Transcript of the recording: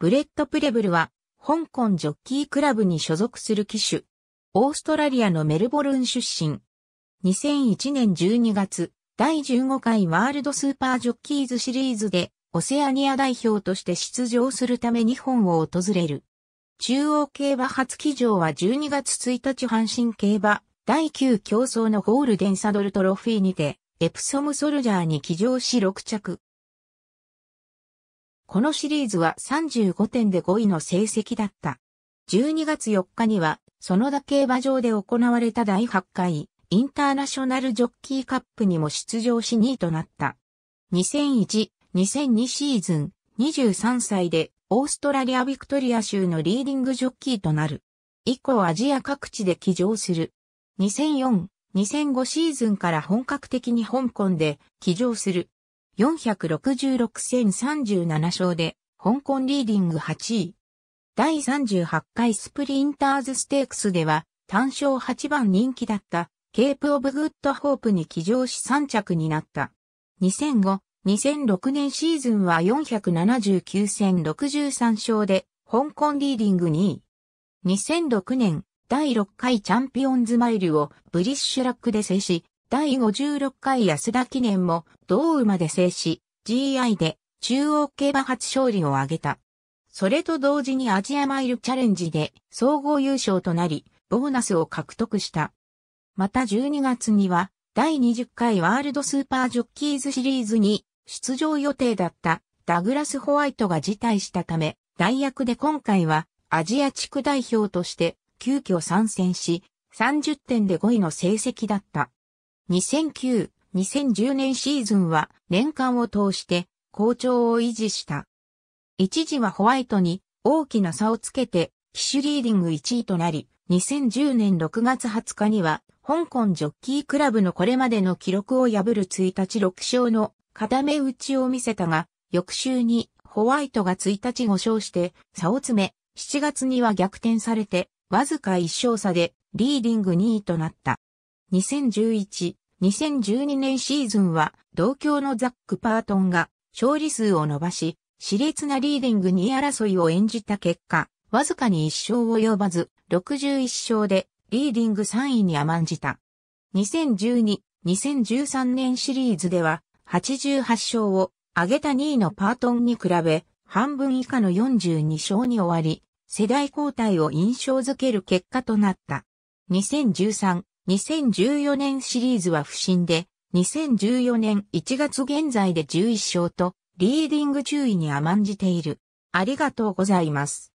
ブレット・プレブルは、香港ジョッキークラブに所属する機種。オーストラリアのメルボルン出身。2001年12月、第15回ワールドスーパージョッキーズシリーズで、オセアニア代表として出場するため日本を訪れる。中央競馬初騎乗は12月1日阪神競馬第9競争のゴールデンサドルトロフィーにて、エプソムソルジャーに騎乗し6着。このシリーズは35点で5位の成績だった。12月4日には、園田競馬場で行われた第8回、インターナショナルジョッキーカップにも出場し2位となった。2001、2002シーズン、23歳で、オーストラリア・ビクトリア州のリーディングジョッキーとなる。以降アジア各地で起乗する。2004、2005シーズンから本格的に香港で起乗する。466戦37勝で、香港リーディング8位。第38回スプリンターズステークスでは、単勝8番人気だった、ケープオブグッドホープに騎乗し3着になった。2005、2006年シーズンは479戦63勝で、香港リーディング2位。2006年、第6回チャンピオンズマイルをブリッシュラックで制し、第56回安田記念も同馬で制し、GI で中央競馬初勝利を挙げた。それと同時にアジアマイルチャレンジで総合優勝となり、ボーナスを獲得した。また12月には、第20回ワールドスーパージョッキーズシリーズに出場予定だったダグラス・ホワイトが辞退したため、代役で今回はアジア地区代表として急遽参戦し、30点で5位の成績だった。2009、2010年シーズンは年間を通して好調を維持した。一時はホワイトに大きな差をつけて、騎手リーディング1位となり、2010年6月20日には、香港ジョッキークラブのこれまでの記録を破る1日6勝の固め打ちを見せたが、翌週にホワイトが1日5勝して差を詰め、7月には逆転されて、わずか1勝差でリーディング2位となった。2011-2012年シーズンは、同郷のザック・パートンが勝利数を伸ばし、熾烈なリーディング2位争いを演じた結果、わずかに1勝及ばず、61勝でリーディング3位に甘んじた。2012-2013年シリーズでは、88勝を挙げた2位のパートンに比べ、半分以下の42勝に終わり、世代交代を印象づける結果となった。2013、2014年シリーズは不振で、2014年1月現在で11勝と、リーディング注意に甘んじている。ありがとうございます。